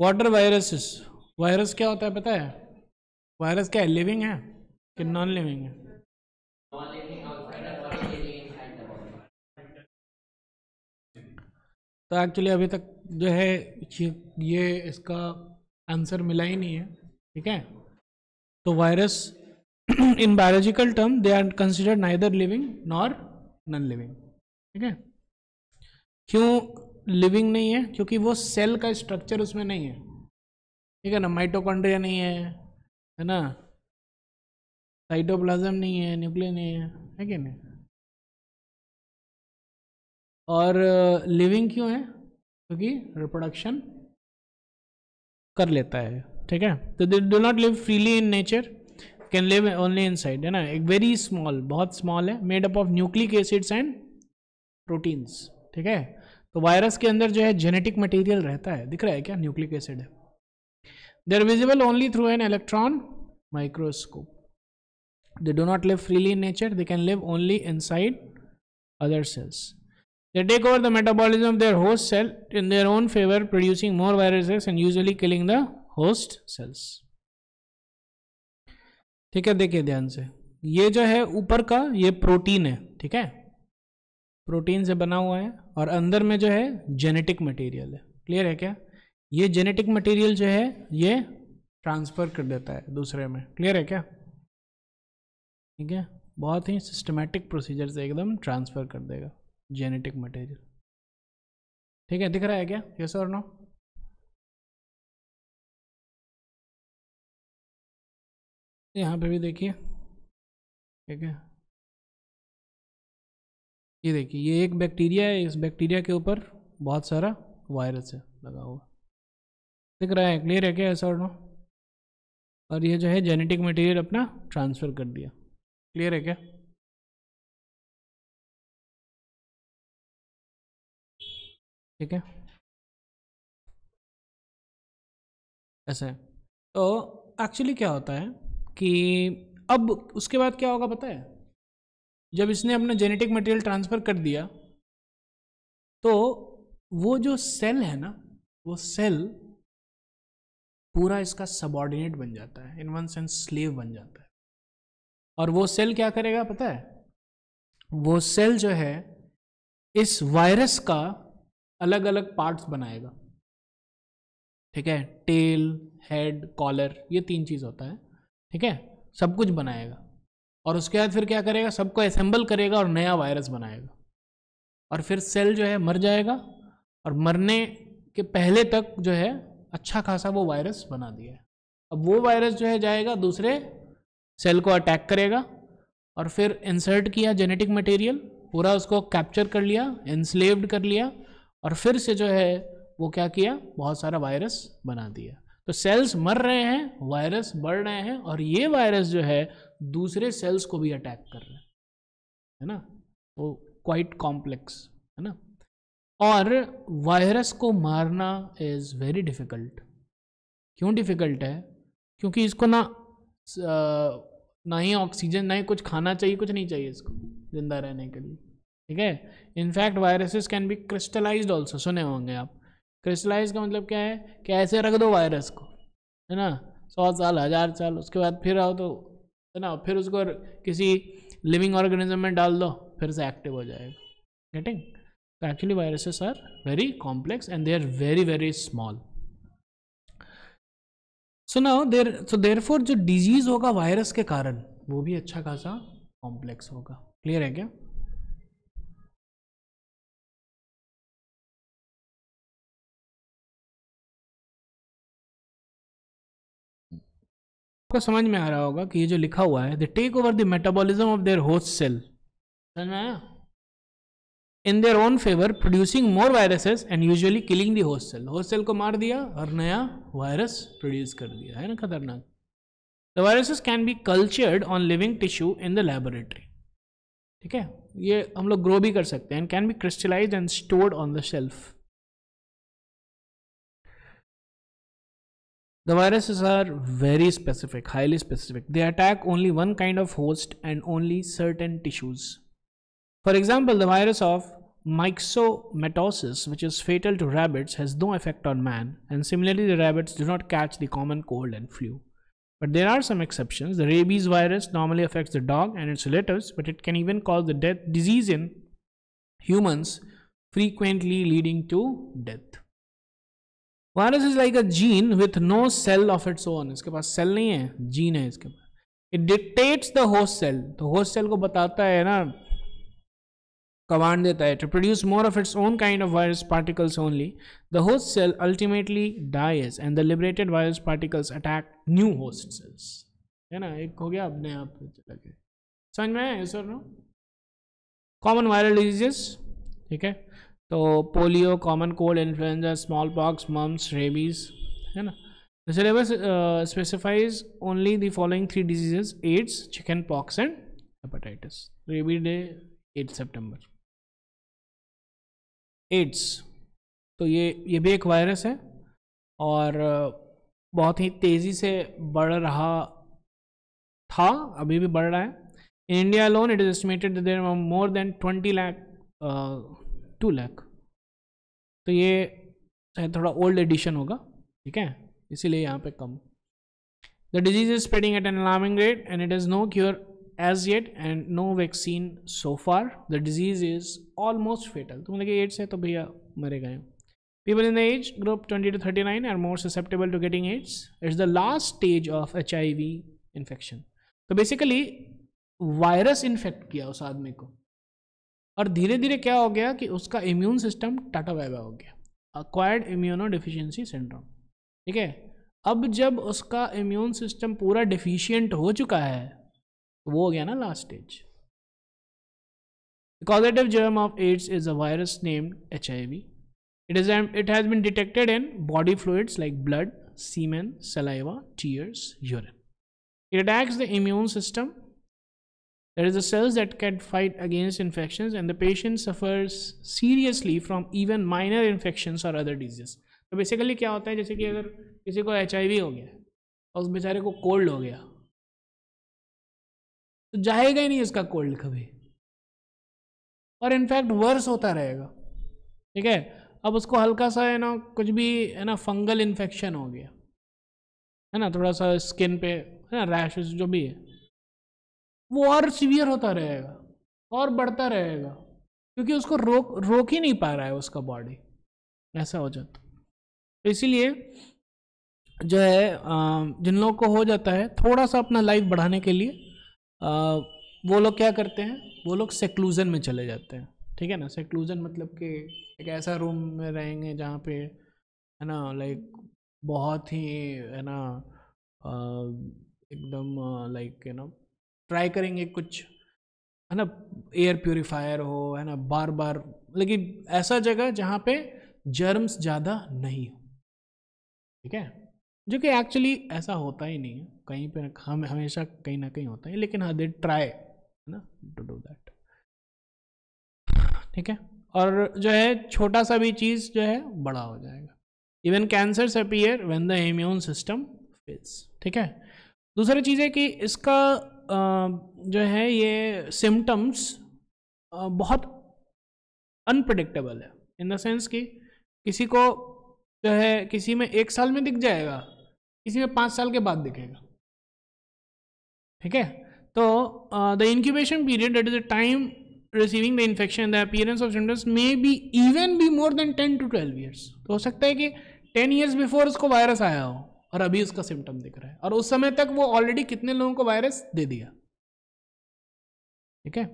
Water viruses virus क्या होता है पता है वायरस क्या है लिविंग है कि नॉन लिविंग है तो एक्चुअली अभी तक जो है ये इसका आंसर मिला ही नहीं है ठीक है तो virus in biological term they are considered neither living nor non living ठीक है क्यों लिविंग नहीं है क्योंकि वो सेल का स्ट्रक्चर उसमें नहीं है ठीक है ना माइटोकॉन्ड्रिया नहीं है है ना साइटोप्लाज्म नहीं है न्यूक्लियर नहीं है है कि नहीं और लिविंग uh, क्यों है क्योंकि रिप्रोडक्शन कर लेता है ठीक है तो they do not live freely in nature can live only inside है ना एक वेरी स्मॉल बहुत स्मॉल है made up of nucleic acids and proteins ठीक है तो वायरस के अंदर जो है जेनेटिक मटेरियल रहता है दिख रहा है क्या न्यूक्लिक एसिड है they are visible only through an electron microscope they do not live freely in nature they can live only inside other cells they take over the metabolism their host cell in their own favour producing more viruses and usually killing the host cells ठीक है देखिए ध्यान से ये जो है ऊपर का ये प्रोटीन है ठीक है प्रोटीन से बना हुआ है और अंदर में जो है जेनेटिक मटेरियल है क्लियर है क्या ये जेनेटिक मटेरियल जो है ये ट्रांसफ़र कर देता है दूसरे में क्लियर है क्या ठीक है बहुत ही सिस्टमेटिक प्रोसीजर से एकदम ट्रांसफ़र कर देगा जेनेटिक मटेरियल ठीक है दिख रहा है क्या ये और नो यहाँ पे भी देखिए ठीक है ये देखिए ये एक बैक्टीरिया है इस बैक्टीरिया के ऊपर बहुत सारा वायरस है लगा हुआ दिख रहा है क्लियर है क्या ऐसा और और ये जो है जेनेटिक मटेरियल अपना ट्रांसफ़र कर दिया क्लियर है क्या ठीक है ऐसा है तो एक्चुअली क्या होता है कि अब उसके बाद क्या होगा पता है जब इसने अपना जेनेटिक मटेरियल ट्रांसफ़र कर दिया तो वो जो सेल है ना वो सेल पूरा इसका सबॉर्डिनेट बन जाता है इन वन सेंस स्लेव बन जाता है और वो सेल क्या करेगा पता है वो सेल जो है इस वायरस का अलग अलग पार्ट्स बनाएगा ठीक है टेल हेड कॉलर ये तीन चीज़ होता है ठीक है सब कुछ बनाएगा और उसके बाद फिर क्या करेगा सबको असेंबल करेगा और नया वायरस बनाएगा और फिर सेल जो है मर जाएगा और मरने के पहले तक जो है अच्छा खासा वो वायरस बना दिया है अब वो वायरस जो है जाएगा दूसरे सेल को अटैक करेगा और फिर इंसर्ट किया जेनेटिक मटेरियल पूरा उसको कैप्चर कर लिया इंस्लेव्ड कर लिया और फिर से जो है वो क्या किया बहुत सारा वायरस बना दिया तो सेल्स मर रहे हैं वायरस बढ़ रहे हैं और ये वायरस जो है दूसरे सेल्स को भी अटैक कर रहा है है ना वो क्वाइट कॉम्प्लेक्स है ना और वायरस को मारना इज़ वेरी डिफ़िकल्ट क्यों डिफ़िकल्ट है क्योंकि इसको ना ना ही ऑक्सीजन ना ही कुछ खाना चाहिए कुछ नहीं चाहिए इसको ज़िंदा रहने के लिए ठीक है in fact viruses can be crystallize also सुने होंगे आप क्रिस्टलाइज का मतलब क्या है कि ऐसे रख दो वायरस को है ना सौ साल हज़ार साल उसके बाद फिर आओ तो है तो ना फिर उसको किसी लिविंग ऑर्गेनिज्म में डाल दो फिर से एक्टिव हो जाएगा getting actually viruses are very complex and they are very very small so ना देर सो देर जो डिजीज़ होगा वायरस के कारण वो भी अच्छा खासा कॉम्प्लेक्स होगा क्लियर है क्या आपको समझ में आ रहा होगा कि ये जो लिखा हुआ है the take over the metabolism of their host cell समझ में आया in their own favour producing more viruses and usually killing the host cell host cell को मार दिया और नया वायरस प्रोड्यूस कर दिया है ना खतरनाक the viruses can be cultured on living tissue in the laboratory ठीक है ये हम लोग ग्रो भी कर सकते हैं and can be crystallize and stored on the shelf The viruses are very specific, highly specific. They attack only one kind of host and only certain tissues. For example, the virus of myxomatosis, which is fatal to rabbits, has no effect on man, and similarly, the rabbits do not catch the common cold and flu. But there are some exceptions. The rabies virus normally affects the dog and its relatives, but it can even cause the death disease in humans, frequently leading to death. Virus is like a gene with no cell of its own इसके पास cell नहीं है gene है इसके पास it dictates the host cell तो host cell को बताता है ना कमांड देता है to produce more of its own kind of virus particles only the host cell ultimately dies and the liberated virus particles attack new host cells है ना एक हो गया अपने आप समझ में कॉमन वायरल डिजीजेस ठीक है तो polio common cold influenza smallpox mumps rabies है ना syllabus specifies only the following three diseases AIDS chickenpox and hepatitis rabies day eight September AIDS तो ये ये भी एक वायरस है और बहुत ही तेज़ी से बढ़ रहा था अभी भी बढ़ रहा है in India alone it is estimated more than twenty lakh to lakh तो ये शायद थोड़ा ओल्ड एडिशन होगा ठीक है इसीलिए यहाँ पे कम the disease is spreading at an alarming rate and it is no cure as yet and no vaccine so far the disease is almost fatal तो मतलब एड्स है तो भैया मरे गए people in the age group twenty two thirty nine are more susceptible to getting AIDS it's the last stage of H I V infection तो basically virus infect किया उस आदमी को और धीरे धीरे क्या हो गया कि उसका इम्यून सिस्टम टाटा वैबा हो गया अक्वायर्ड इम्यूनो डिफिशियंसी सिंड्रोम ठीक है अब जब उसका इम्यून सिस्टम पूरा डिफिशियंट हो चुका है तो वो हो गया ना last stage causative germ of AIDS is a virus named H I V it is it has been detected in body fluids like blood semen saliva tears urine it attacks the immune system There is the cells that can fight against infections and the patient suffers seriously from even minor infections or other diseases. तो basically क्या होता है जैसे कि अगर किसी को H हो गया और उस बेचारे को कोल्ड हो गया तो जाएगा ही नहीं उसका कोल्ड कभी और इनफैक्ट वर्स होता रहेगा ठीक है अब उसको हल्का सा है ना कुछ भी है ना फंगल इन्फेक्शन हो गया है ना थोड़ा सा स्किन पे है ना रैश जो भी है वो और सीवियर होता रहेगा और बढ़ता रहेगा क्योंकि उसको रोक रोक ही नहीं पा रहा है उसका बॉडी ऐसा हो जाता इसीलिए जो है जिन लोगों को हो जाता है थोड़ा सा अपना लाइफ बढ़ाने के लिए वो लोग क्या करते हैं वो लोग सेक्लूज़न में चले जाते हैं ठीक है ना सेक्लूज़न मतलब कि एक ऐसा रूम में रहेंगे जहाँ पे है ना लाइक बहुत ही है ना एकदम लाइक है ना ट्राई करेंगे कुछ है ना एयर प्योरीफायर हो है ना बार बार लेकिन ऐसा जगह जहाँ पे जर्म्स ज़्यादा नहीं हो ठीक है जो कि एक्चुअली ऐसा होता ही नहीं है कहीं पे हम हमेशा कहीं ना कहीं होता है लेकिन हाँ दे ट्राई है ना टू डू दैट ठीक है और जो है छोटा सा भी चीज़ जो है बड़ा हो जाएगा even cancer appear when the immune system fails ठीक है दूसरी चीज़ है कि इसका जो है ये सिम्टम्स बहुत अनप्रडिक्टेबल है इन द सेंस कि किसी को जो है किसी में एक साल में दिख जाएगा किसी में पाँच साल के बाद दिखेगा ठीक है तो the incubation period at the time receiving the infection the appearance of symptoms may be even be more than ten to twelve years तो हो सकता है कि टेन ईयर्स बिफोर उसको वायरस आया हो और अभी उसका सिम्टम दिख रहा है और उस समय तक वो ऑलरेडी कितने लोगों को वायरस दे दिया ठीक है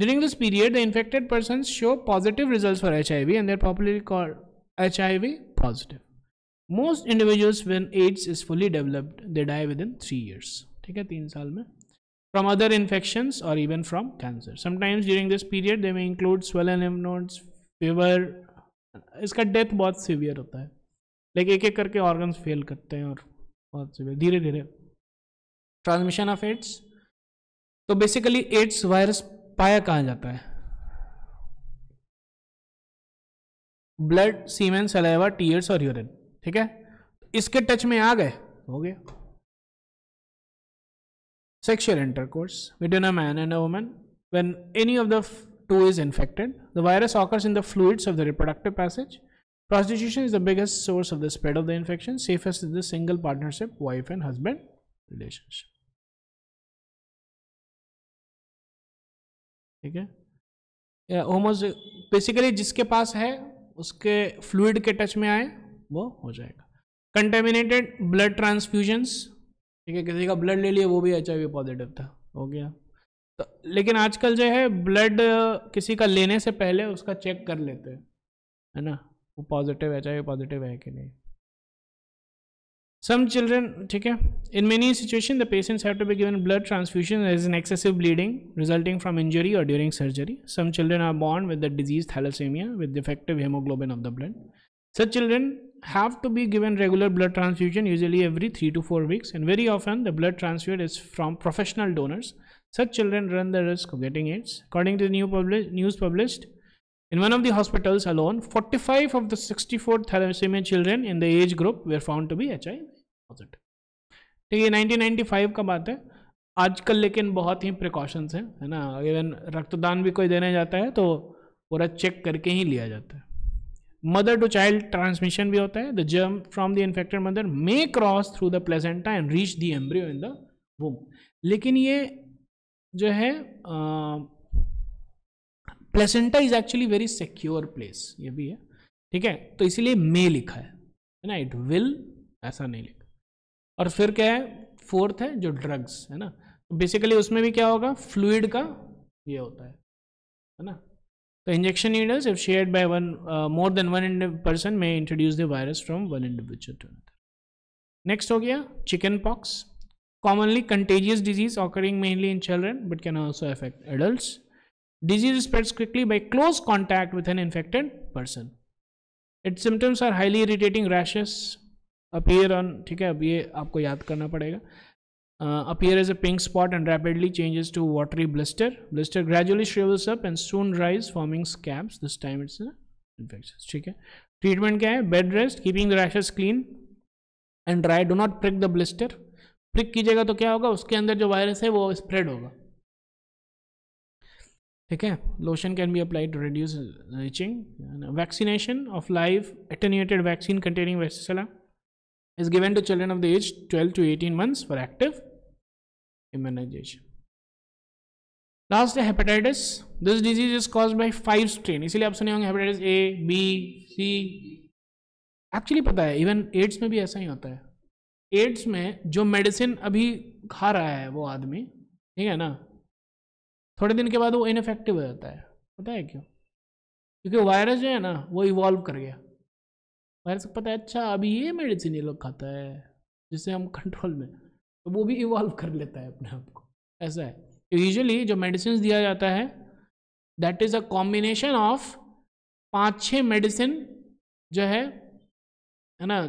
during this period the infected person show positive result for H I V and there popularly called H I V positive most individuals when AIDS is fully developed they die within three years ठीक है तीन साल में other other और even from cancer sometimes Sometimes this period they में may include an M note fever इसका death बहुत severe होता है लाइक एक एक करके ऑर्गन फेल करते हैं और बहुत से धीरे धीरे ट्रांसमिशन ऑफ एड्स तो बेसिकली एड्स वायरस पाया कहा जाता है ब्लड सीमेंट सलेवा टीयर्स और यूरिन ठीक है इसके टच में आ गए हो गया sexual intercourse between a man and a woman when any of the two is infected the virus occurs in the fluids of the reproductive passage prostitution is the biggest source of the spread of the infection safest is the single partnership wife and husband relationship ठीक है या होमोज basically जिसके पास है उसके fluid के touch में आए वो हो जाएगा कंटेमिनेटेड ब्लड ट्रांसफ्यूजन्स ठीक है किसी का ब्लड ले लिया वो भी एच आई वी पॉजिटिव था हो गया तो लेकिन आजकल जो है ब्लड किसी का लेने से पहले उसका चेक कर लेते हैं है ना वो पॉजिटिव है चाहे पॉजिटिव है कि नहीं सम चिल्ड्रन ठीक है in many situation the patients have to be given blood transfusion bleeding resulting excessive bleeding resulting from injury और during surgery some children are born with the disease hemoglobin with the haemoglobin of the blood such children have to be given regular blood transfusion usually every 3 to 4 weeks and very often the blood transfusion is from professional donors such children run the risk of getting aids according to the new news published In one of the hospitals alone, 45 of the 64 thalassemia children in the age group were found to be H I ठीक है 1995 का बात है आजकल लेकिन बहुत ही precautions हैं है ना इवन रक्तदान भी कोई देने जाता है तो पूरा चेक करके ही लिया जाता है मदर टू चाइल्ड ट्रांसमिशन भी होता है the germ from the infected mother may cross through the placenta and reach the embryo in the womb लेकिन ये जो है आ, placenta is actually very secure place ये भी है ठीक है तो इसीलिए मे लिखा है है ना इट विल ऐसा नहीं लिखा और फिर क्या है फोर्थ है जो ड्रग्स है ना तो बेसिकली उसमें भी क्या होगा फ्लूड का ये होता है है ना तो injection units if shared by one more than one person may introduce the virus from one individual to another next हो गया chickenpox commonly contagious disease occurring mainly in children but can also affect adult Disease spreads quickly by close contact with an infected person. Its symptoms are highly irritating rashes appear on ठीक है अब ये आपको याद करना पड़ेगा appear as a pink spot and rapidly changes to watery blister. Blister gradually shrivels up and soon rise, forming scabs. This time it's infectious. ठीक है ट्रीटमेंट क्या है bed rest keeping the rashes clean and dry do not prick the blister prick कीजिएगा तो क्या होगा उसके अंदर जो वायरस है वो स्प्रेड होगा ठीक है lotion can be applied to reduce itching vaccination of live attenuated vaccine containing varicella is given to children of the age 12 to 18 months for active immunization last है hepatitis this disease is cause by five strain इसीलिए आप सुने होंगे hepatitis A B C actually पता है even ads में भी ऐसा ही होता है एड्स में जो मेडिसिन अभी खा रहा है वो आदमी ठीक है ना थोड़े दिन के बाद वो इनफेक्टिव हो जाता है पता है क्यों क्योंकि वायरस जो है ना वो इवॉल्व कर गया वायरस को पता है अच्छा अभी ये मेडिसिन ये लोग खाता है जिससे हम कंट्रोल में तो वो भी इवॉल्व कर लेता है अपने आप को ऐसा है तो यूजली जो मेडिसिन दिया जाता है that is a combination of पाँच छः मेडिसिन जो है है ना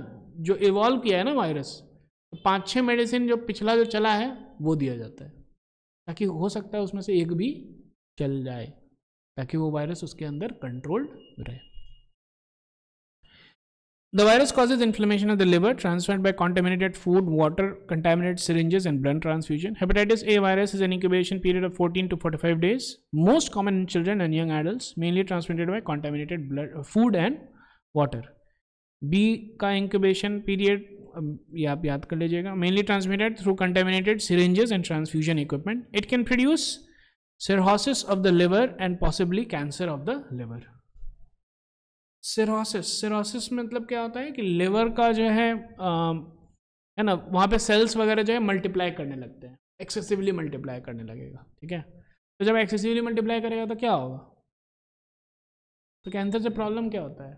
जो इवॉल्व किया है ना वायरस तो पाँच छः मेडिसिन जो पिछला जो चला है वो दिया जाता है ताकि हो सकता है उसमें से एक भी चल जाए ताकि वो वायरस उसके अंदर कंट्रोल रहे the virus causes inflammation of the liver transferred by contaminated food water contaminate syringes and blood transfusion hepatitis A virus is an incubation period of fourteen to forty five days most common in children and young adult mainly transmitted by contaminated blood food and water B का incubation period ये आप याद कर लीजिएगा mainly transmitted through contaminated syringes and transfusion equipment it can produce cirrhosis of the liver and possibly cancer of the liver cirrhosis cirrhosis मतलब क्या होता है कि लिवर का जो है है ना वहाँ पे सेल्स वगैरह जो है मल्टीप्लाई करने लगते हैं एक्सेसिवली मल्टीप्लाई करने लगेगा ठीक है तो जब एक्सेसिवली मल्टीप्लाई करेगा तो क्या होगा तो कैंसर से प्रॉब्लम क्या होता है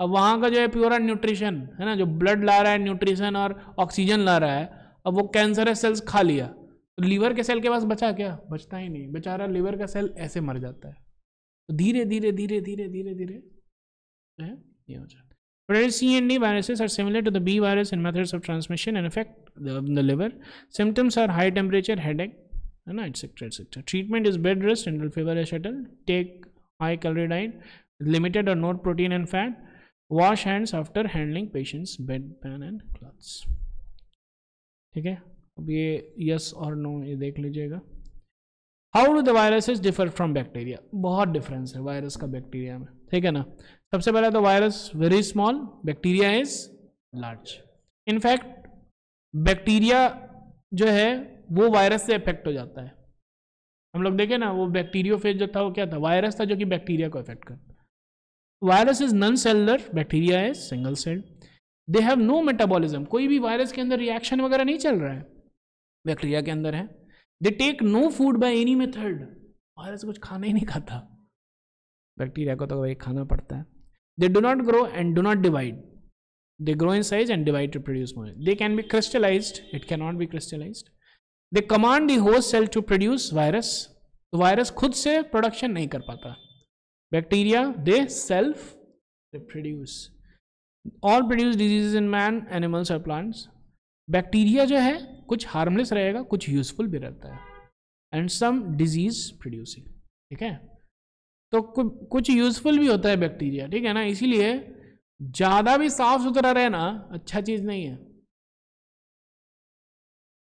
अब वहाँ का जो है प्योर एंड न्यूट्रिशन है ना जो ब्लड ला रहा है न्यूट्रिशन और ऑक्सीजन ला रहा है अब वो कैंसर सेल्स खा लिया तो लीवर के सेल के पास बचा क्या बचता ही नहीं बेचारा लीवर का सेल ऐसे मर जाता है तो धीरे धीरे धीरे धीरे धीरे धीरे ये हो जाता है है ना etcetera etcetera treatment is bed rest and should take high calorie diet limited और not protein and fat wash hands after handling patients bed pan and clothes ठीक है अब ये यस और नो ये देख लीजिएगा how do the virus is differ from bacteria बहुत डिफरेंस है वायरस का बैक्टीरिया में ठीक है ना सबसे पहला तो virus very small bacteria is large in fact bacteria जो है वो वायरस से इफेक्ट हो जाता है हम लोग देखें ना वो बैक्टीरियो फेज जो था वो क्या था वायरस था जो कि बैक्टीरिया को इफेक्ट करता virus is non cellular bacteria है single cell they have no metabolism कोई भी वायरस के अंदर रिएक्शन वगैरह नहीं चल रहा है बैक्टीरिया के अंदर है they take no food by any method virus कुछ खाना ही नहीं खाता बैक्टीरिया को तो वही खाना पड़ता है they do not grow and do not divide grow in size size and divide to produce more they can be crystallized it cannot be crystallized they command the host cell to produce virus तो virus खुद से production नहीं कर पाता Bacteria, they self reproduce. All produce diseases in man, animals or plants. Bacteria जो है कुछ harmless रहेगा कुछ यूजफुल भी रहता है एंड सम डिजीज प्रोड्यूसिंग ठीक है तो कुछ यूजफुल भी होता है बैक्टीरिया ठीक है ना इसीलिए ज़्यादा भी साफ सुथरा रहना अच्छा चीज़ नहीं है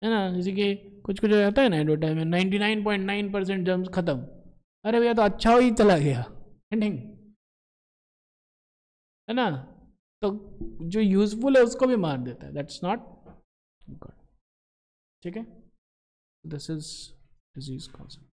है ना जैसे कि कुछ कुछ रहता है ना advertisement ninety nine point nine percent germs ख़त्म अरे भैया तो अच्छा हो ही चला गया एंडिंग है ना तो जो यूजफुल है उसको भी मार देता है दैट्स नॉट गुड ठीक है दिस इज डिजीज कॉन्सेप्ट